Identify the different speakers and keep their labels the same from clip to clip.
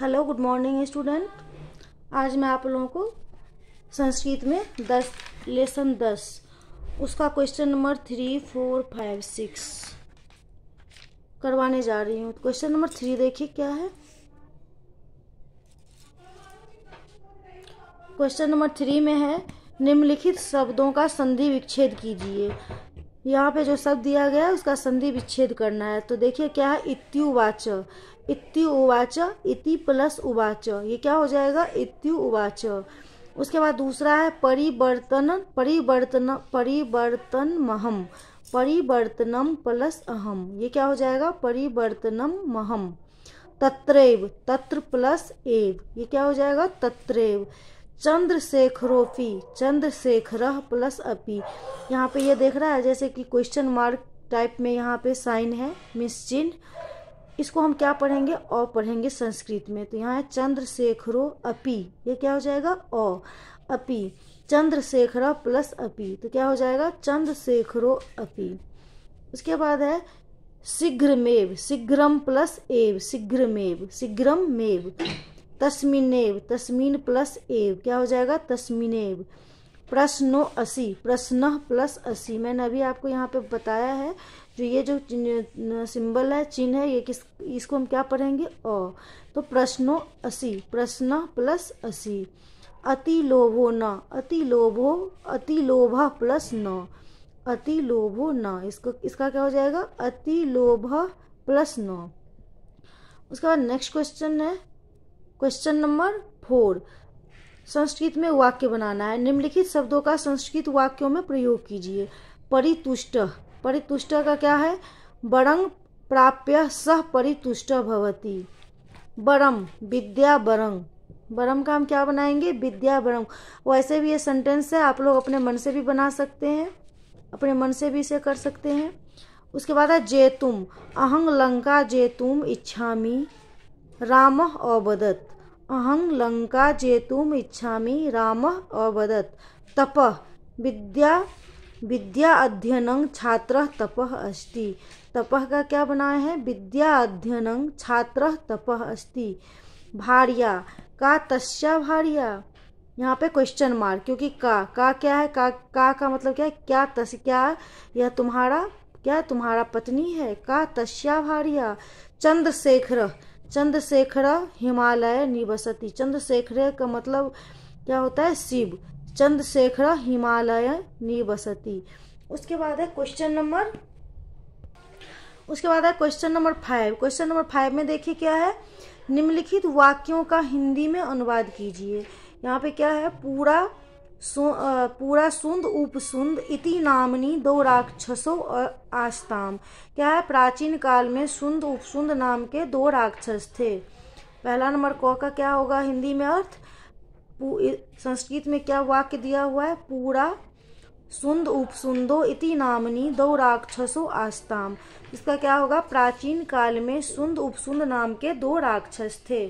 Speaker 1: hello good morning student आज मैं आप लोगों को संस्कृत में दस लेसन दस उसका question number three four five six करवाने जा रही हूँ क्वेश्चन नंबर थ्री देखिए क्या है क्वेश्चन नंबर थ्री में है निम्नलिखित शब्दों का संधि विच्छेद कीजिए यहाँ पे जो शब्द दिया गया है उसका संधि विच्छेद करना है तो देखिए क्या है इत्युवाच इत्यु उवाच इति प्लस उवाच ये क्या हो जाएगा इत्यु उवाच उसके बाद दूसरा है परिवर्तन परिवर्तन परिवर्तन महम परिवर्तनम प्लस अहम ये क्या हो जाएगा परिवर्तनम महम तत्रेव तत्र प्लस एव ये क्या हो जाएगा तत्रेव चंद्रशेखरोपी चंद्रशेखर प्लस अपी यहाँ पे ये देख रहा है जैसे कि क्वेश्चन मार्क टाइप में यहाँ पे साइन है मिस चिन्ह इसको हम क्या पढ़ेंगे अ पढ़ेंगे संस्कृत में तो यहाँ है चंद्रशेखरो अपि ये क्या हो जाएगा अ अपि चंद्रशेखरा प्लस अपी तो क्या हो जाएगा चंद्रशेखरो अपि उसके बाद है शीघ्रमेव शीघ्रम प्लस एव शीघ्रमेव शीघ्रम मेव तस्मिनेव तस्मीन प्लस एव क्या हो जाएगा तस्मिनेव प्रश्नो असी प्रश्न प्लस असी मैंने अभी आपको यहाँ पे बताया है जो ये जो सिंबल है चिन्ह है ये किस इसको हम क्या पढ़ेंगे अ तो प्रश्नो असी प्रश्न प्लस असी अति लोभो न अति लोभो अति लोभ प्लस न अति लोभो न इसको इसका क्या हो जाएगा अति लोभ प्लस न उसके बाद नेक्स्ट क्वेश्चन है क्वेश्चन नंबर फोर संस्कृत में वाक्य बनाना है निम्नलिखित शब्दों का संस्कृत वाक्यों में प्रयोग कीजिए परितुष्ट परितुष्ट का क्या है बरंग प्राप्य सह परितुष्ट भवती बरम विद्या बरंग बरम का हम क्या बनाएंगे विद्या बरम वैसे भी ये सेंटेंस है आप लोग अपने मन से भी बना सकते हैं अपने मन से भी इसे कर सकते हैं उसके बाद है जेतुम अहंग लंका जेतुम इच्छामी राम अवदत अहं लंका जेतुम इच्छामि राम अवदत तप विद्या विद्या अध्ययनं छात्र तप अस्ति तप का क्या बना है विद्या अध्ययनं छात्र तप अस्ति भार्या का तस्या भार्या यहाँ पे क्वेश्चन मार्क क्योंकि का का क्या है का का का मतलब क्या है क्या तस क्या यह तुम्हारा क्या तुम्हारा पत्नी है का तस्या भार्या चंद्रशेखर चंद्रशेखरा हिमालय निवसती चंद्रशेखर का मतलब क्या होता है शिव चंद्रशेखरा हिमालय निवसती उसके बाद है क्वेश्चन नंबर उसके बाद है question number five question number five में देखिए क्या है निम्नलिखित वाक्यों का हिंदी में अनुवाद कीजिए यहाँ पे क्या है पूरा पूरा सुंद उपसुंद इति नामनी दो राक्षसो आस्ताम क्या है प्राचीन काल में सुंद उपसुंद नाम के दो राक्षस थे पहला नंबर क का क्या होगा हिंदी में अर्थ संस्कृत में क्या वाक्य दिया हुआ है पूरा सुंद उपसुंदो इति नामनी दो राक्षसो आस्ताम इसका क्या होगा प्राचीन काल में सुंद उपसुंद नाम के दो राक्षस थे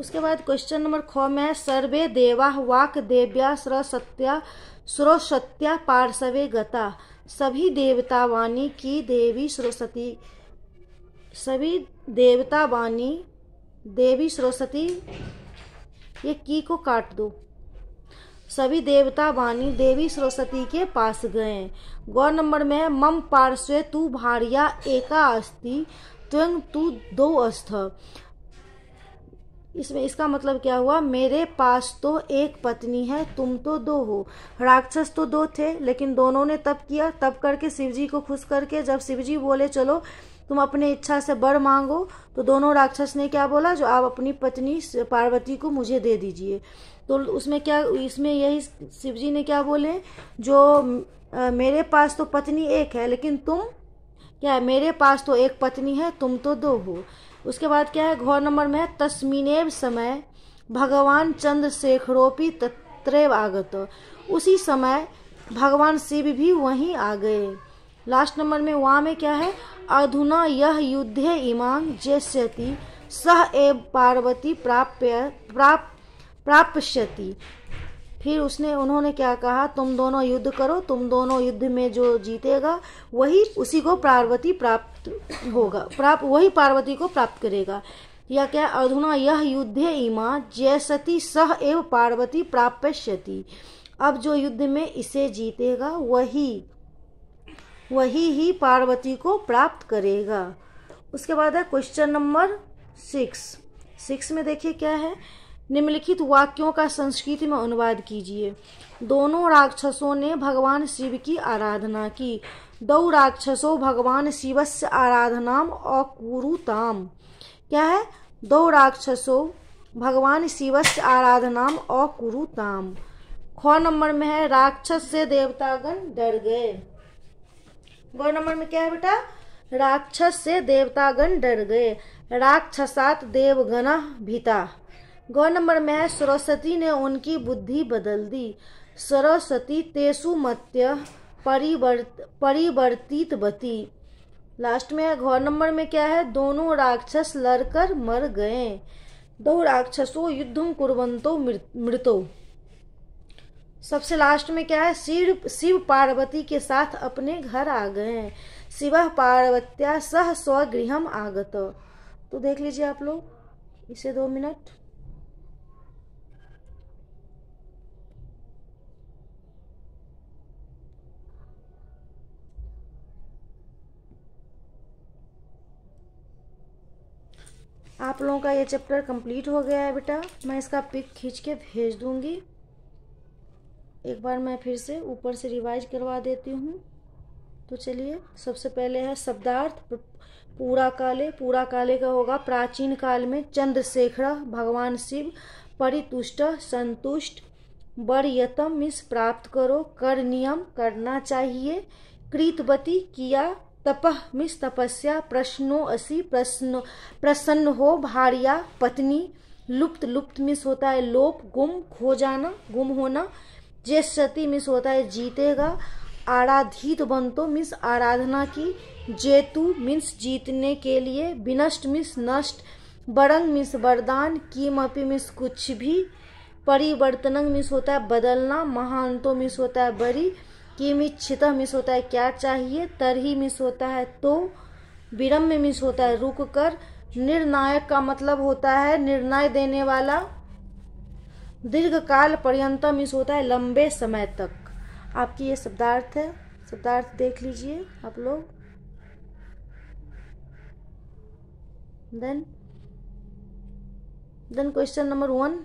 Speaker 1: उसके बाद क्वेश्चन नंबर ख में सर्वे देवा वाक देव्या सरसत्या सरस्वत्या पार्श्वे गता सभी देवता वाणी की देवी सरस्वती सभी देवता वाणी देवी सरस्वती ये की को काट दो सभी देवता वाणी देवी सरस्वती के पास गए गौ नंबर में मम पार्श्वे तू भारिया एका अस्ति त्वंग तू दो अस्थ इसमें इसका मतलब क्या हुआ मेरे पास तो एक पत्नी है तुम तो दो हो राक्षस तो दो थे लेकिन दोनों ने तप किया तप करके शिव जी को खुश करके जब शिव जी बोले चलो तुम अपने इच्छा से बर मांगो तो दोनों राक्षस ने क्या बोला जो आप अपनी पत्नी पार्वती को मुझे दे दीजिए तो उसमें क्या इसमें यही शिव जी ने क्या बोले जो आ, मेरे पास तो पत्नी एक है लेकिन तुम क्या है मेरे पास तो एक पत्नी है तुम तो दो हो उसके बाद क्या है घोर नंबर में है तस्मिनेव समय भगवान चंद्र शेखरोपी तत्रेव आगत उसी समय भगवान शिव भी वहीं आ गए लास्ट नंबर में वहाँ में क्या है अधुना यह युद्धे इमान जैस्यति सह एव पार्वती प्राप्य प्राप प्राप्यति फिर उसने उन्होंने क्या कहा तुम दोनों युद्ध करो तुम दोनों युद्ध में जो जीतेगा वही उसी को पार्वती प्राप्त होगा प्राप्त वही पार्वती को प्राप्त करेगा या क्या अधुना यह युद्ध इमा जयसती सह एव पार्वती प्राप्यश्यति अब जो युद्ध में इसे जीतेगा वही वही ही पार्वती को प्राप्त करेगा उसके बाद है क्वेश्चन नंबर सिक्स सिक्स में देखिए क्या है निम्नलिखित वाक्यों का संस्कृत में अनुवाद कीजिए दोनों राक्षसों ने भगवान शिव की आराधना की दौ राक्षसों भगवान शिवस्य आराधनाम अकुरुताम क्या है दो राक्षसों भगवान शिवस्य आराधनाम अकुरुताम ख नंबर में है राक्षस से देवतागण डर गए ग नंबर में क्या है बेटा राक्षस से देवतागण डर गए राक्षसात देवगण भीता गौ नंबर में है सरस्वती ने उनकी बुद्धि बदल दी सरस्वती तेसु मत्य परिवर्त परिवर्तित बती लास्ट में घर नंबर में क्या है दोनों राक्षस लड़कर मर गए दो राक्षसो युद्धम कुरवंतो मृतो सबसे लास्ट में क्या है शिव शिव पार्वती के साथ अपने घर आ गए शिव पार्वत्या सह स्वगृहम आगत तो देख लीजिए आप लोग इसे दो मिनट आप लोगों का ये चैप्टर कंप्लीट हो गया है बेटा मैं इसका पिक खींच के भेज दूँगी एक बार मैं फिर से ऊपर से रिवाइज करवा देती हूँ तो चलिए सबसे पहले है शब्दार्थ पूरा काले पूरा काले का होगा प्राचीन काल में चंद्रशेखरा भगवान शिव परितुष्ट संतुष्ट बरयतम मिस प्राप्त करो कर नियम करना चाहिए कृतवती किया तपह मिस तपस्या प्रश्नो असी प्रश्न प्रसन्न हो भारिया पत्नी लुप्त लुप्त मिस होता है लोप गुम खो जाना गुम होना जेसती मिस होता है जीतेगा आराधित बनतो मिस आराधना की जेतु मिस जीतने के लिए विनष्ट मिस नष्ट बरंग मिस वरदान कीमपी मिस कुछ भी परिवर्तनंग मिस होता है बदलना महानतो मिस होता है बड़ी किमिच्छिता मिस होता है क्या चाहिए तरही मिस होता है तो विरम में मिस होता है रुक कर निर्णायक का मतलब होता है निर्णय देने वाला दीर्घ काल पर्यंत मिस होता है लंबे समय तक आपकी ये शब्दार्थ है शब्दार्थ देख लीजिए आप लोग then then question number one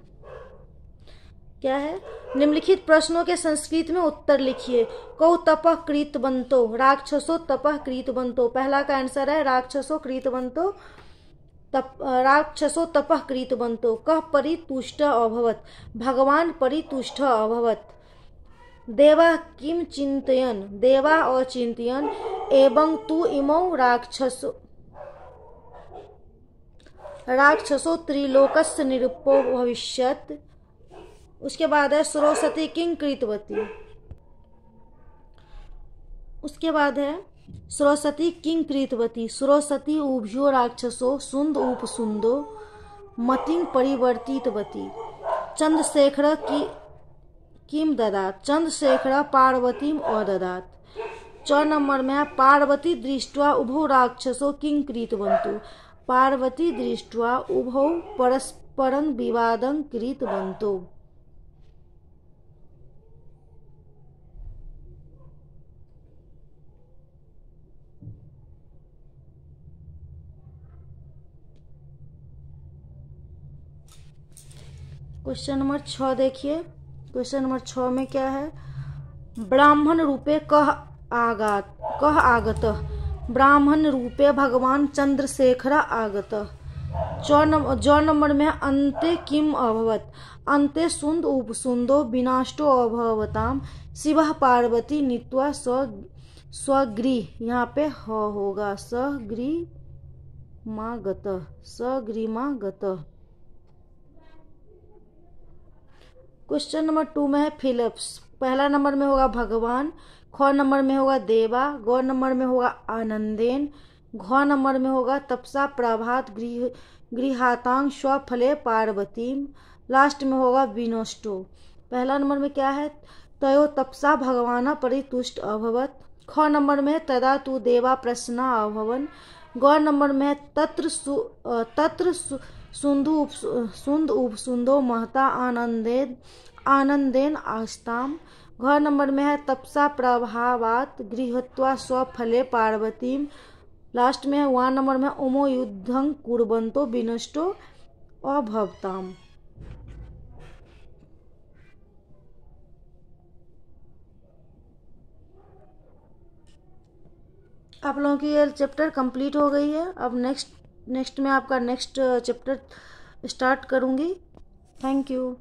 Speaker 1: क्या है निम्नलिखित प्रश्नों के संस्कृत में उत्तर लिखिए कौ तपह कृत बंतो राक्षसो तपह कृत बंतो पहला का आंसर है राक्षसो कृत बंतो तप राक्षसो तपह कृत बंतो कह परितुष्ट अभवत भगवान परितुष्ट अभवत देवा किम चिंतन देवा और चिंतयन एवं तू इमो राक्षसो राक्षसो त्रिलोकस्य निरुपो भविष्यत उसके बाद है सरस्वती किंग कृतवती उसके बाद है सरस्वती किंग कृतवती सरस्वती उभ्यो राक्षसो सुंद उपसुंदो मतिंग परिवर्तितवती चंद्रशेखर की किम ददात चंद्रशेखर पार्वती और ददात नंबर में पार्वती दृष्टवा उभो राक्षसो किंग कृतवंतु पार्वती दृष्टवा उभौ परस्परं विवादं कृतवंतु क्वेश्चन नंबर छ देखिए क्वेश्चन नंबर छ में क्या है ब्राह्मण रूपे कह आगत कह आगत ब्राह्मण रूपे भगवान चंद्रशेखर आगत ज नंबर में अंते किम अभवत अंते सुंद उप सुंदो विनाष्टो अभवताम शिव पार्वती नित्वा स्व स्वगृह यहाँ पे ह होगा सगृह मागत गत सगृह क्वेश्चन नंबर टू में है फिलिप्स पहला नंबर में होगा भगवान ख नंबर में होगा देवा गौ नंबर में होगा आनंदेन घ नंबर में होगा तपसा प्रभात गृह गृहातांग स्वफले पार्वती लास्ट में होगा विनोस्टो पहला नंबर में क्या है तयो तपसा भगवान परितुष्ट अभवत ख नंबर में तदा तू देवा प्रसन्ना अभवन गौ नंबर में तत्र सु, तत्र सु, उप सुंद उप सुंदो महता आनंदेद आनंदेन आस्ताम घर नंबर में है तपसा प्रभावात गृहत्वा स्वफले पार्वती लास्ट में है वन नंबर में ओमो युद्धं कुर्बंतो विनष्टो अभवताम आप लोगों की ये चैप्टर कंप्लीट हो गई है अब नेक्स्ट नेक्स्ट मैं आपका नेक्स्ट चैप्टर स्टार्ट करूँगी थैंक यू